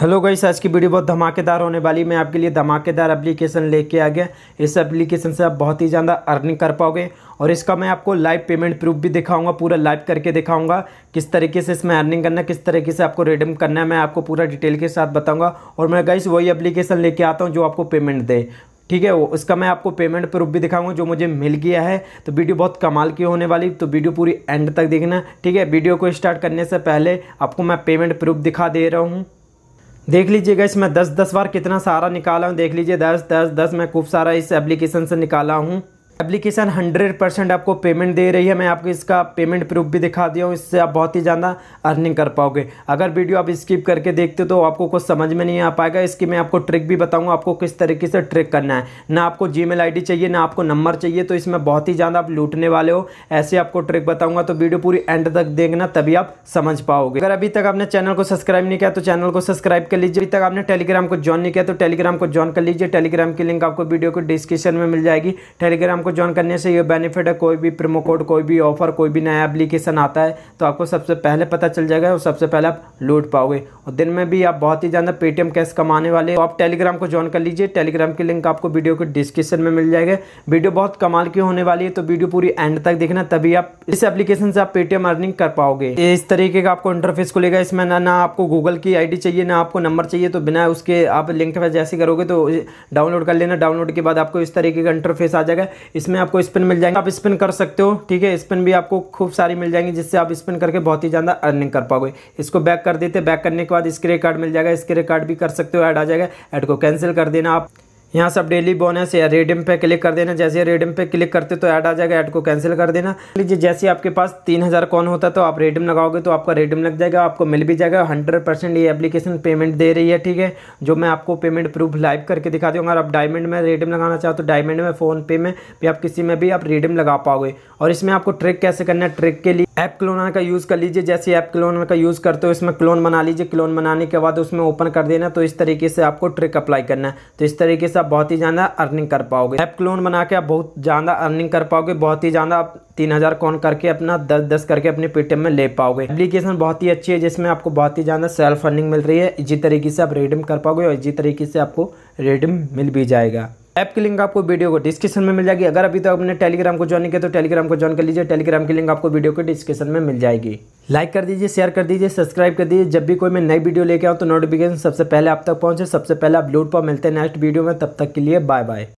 hello guys आज की video बहुत धमाकेदार होने वाली मैं आपके लिए धमाकेदार एप्लीकेशन लेके आ गया इस एप्लीकेशन से आप बहुत ही ज़्यादा अर्निंग कर पाओगे और इसका मैं आपको लाइव पेमेंट प्रूफ भी दिखाऊंगा पूरा लाइव करके दिखाऊंगा किस तरीके से इसमें अर्निंग करना है किस तरीके से आपको रिडीम करना है मैं आपको पूरा डिटेल के साथ बताऊँगा और मैं गाइस वही अप्लीकेशन लेके आता हूँ जो आपको पेमेंट दे ठीक है वो उसका मैं आपको पेमेंट प्रूफ भी दिखाऊंगा जो मुझे मिल गया है तो वीडियो बहुत कमाल की होने वाली तो वीडियो पूरी एंड तक देखना ठीक है वीडियो को स्टार्ट करने से पहले आपको मैं पेमेंट प्रूफ दिखा दे रहा हूँ देख लीजिएगा इसमें दस दस बार कितना सारा निकाला हूँ देख लीजिए दस दस दस मैं खूब सारा इस एप्लीकेशन से निकाला हूँ एप्लीकेशन 100 परसेंट आपको पेमेंट दे रही है मैं आपको इसका पेमेंट प्रूफ भी दिखा दिया हूँ इससे आप बहुत ही ज़्यादा अर्निंग कर पाओगे अगर वीडियो आप स्किप करके देखते हो तो आपको कुछ समझ में नहीं आ पाएगा इसकी मैं आपको ट्रिक भी बताऊँगा आपको किस तरीके से ट्रिक करना है ना आपको जी मेल चाहिए ना आपको नंबर चाहिए तो इसमें बहुत ही ज़्यादा आप लूटने वाले हो ऐसे आपको ट्रिक बताऊँगा तो वीडियो पूरी एंड तक देखना तभी आप समझ पाओगे अगर अभी तक आपने चैनल को सब्सक्राइब नहीं किया तो चैनल को सब्सक्राइब कर लीजिए अभी तक आपने टेलीग्राम को ज्वाइन नहीं किया तो टेलीग्राम को ज्वाइन कर लीजिए टेलीग्राम की लिंक आपको वीडियो को डिस्क्रिप्शन में मिल जाएगी टेलीग्राम को ज्वाइन करने से ये बेनिफिट है कोई भी प्रोमो कोड कोई भी ऑफर कोई भी नया एप्लीकेशन आता है तो आपको सबसे पहले पता चल जाएगा और सबसे पहले आप लूट पाओगे और दिन में भी आप बहुत ही ज़्यादा पेटीएम कैश कमाने वाले हो तो आप टेलीग्राम को ज्वाइन कर लीजिए टेलीग्राम की लिंक आपको वीडियो के डिस्क्रिप्शन में मिल जाएगा वीडियो बहुत कमाल की होने वाली है तो वीडियो पूरी एंड तक देखना तभी आप इस एप्लीकेशन से आप पेटीएम अर्निंग कर पाओगे इस तरीके का आपको इंटरफेस खुलेगा इसमें ना ना आपको गूगल की आई चाहिए ना आपको नंबर चाहिए तो बिना उसके आप लिंक पर जैसे करोगे तो डाउनलोड कर लेना डाउनलोड के बाद आपको इस तरीके का इंटरफेस आ जाएगा इसमें आपको स्पिन मिल जाएंगे आप स्पिन कर सकते हो ठीक है स्पिन भी आपको खूब सारी मिल जाएंगी जिससे आप स्पिन करके बहुत ही ज़्यादा अर्निंग कर पाओगे इसको बैक कर देते बैक करने के बाद स्क्रे कार्ड मिल जाएगा स्क्रे कार्ड भी कर सकते हो ऐड आ जाएगा ऐड को कैंसिल कर देना आप यहाँ से आप डेली बोनस या रेडियम पे क्लिक कर देना जैसे रेडियम पे क्लिक करते तो ऐड आ जाएगा ऐड को कैंसिल कर देना लीजिए जैसे आपके पास तीन हज़ार कौन होता है तो आप रेडियम लगाओगे तो आपका रेडियम लग जाएगा आपको मिल भी जाएगा हंड्रेड परसेंट ये एप्लीकेशन पेमेंट दे रही है ठीक है जो मैं आपको पेमेंट प्रूफ लाइव करके दिखा दूँगा अगर आप डायमंड में रेडियम लगाना चाहो तो डायमंड में फ़ोनपे में भी आप किसी में भी आप रेडियम लगा पाओगे और इसमें आपको ट्रिक कैसे करना है ट्रिक के लिए ऐप क्लोनर का यूज़ कर लीजिए जैसे ऐप क्लोनर का यूज़ करते हो इसमें क्लोन बना लीजिए क्लोन बनाने के बाद उसमें ओपन कर देना तो इस तरीके से आपको ट्रिक अप्लाई करना है तो इस तरीके से आप बहुत ही ज़्यादा अर्निंग कर पाओगे ऐप क्लोन बना के आप बहुत ज़्यादा अर्निंग कर पाओगे बहुत ही ज़्यादा आप तीन हज़ार कौन करके अपना दस दस करके अपने पेटीएम में ले पाओगे एप्लीकेशन बहुत ही अच्छी है जिसमें आपको बहुत ही ज़्यादा सेल्फ अर्निंग मिल रही है इसी तरीके से आप रिडीम कर पाओगे और इसी तरीके से आपको रिडीम मिल भी जाएगा ऐप की लिंक आपको वीडियो को डिस्क्रिप्शन में मिल जाएगी अगर अभी तक तो आपने टेलीग्राम को ज्वाइन किया तो टेलीग्राम को ज्वाइन कर लीजिए टेलीग्राम की लिंक आपको वीडियो के डिस्क्रिप्शन में मिल जाएगी लाइक कर दीजिए शेयर कर दीजिए सब्सक्राइब कर दीजिए जब भी कोई मैं नई वीडियो लेके आऊँ तो नोटिफिकेशन सबसे पहले आप तक पहुँचे सबसे पहले आप लूट पर मिलते हैं नेक्स्ट वीडियो में तब तक के लिए बाय बाय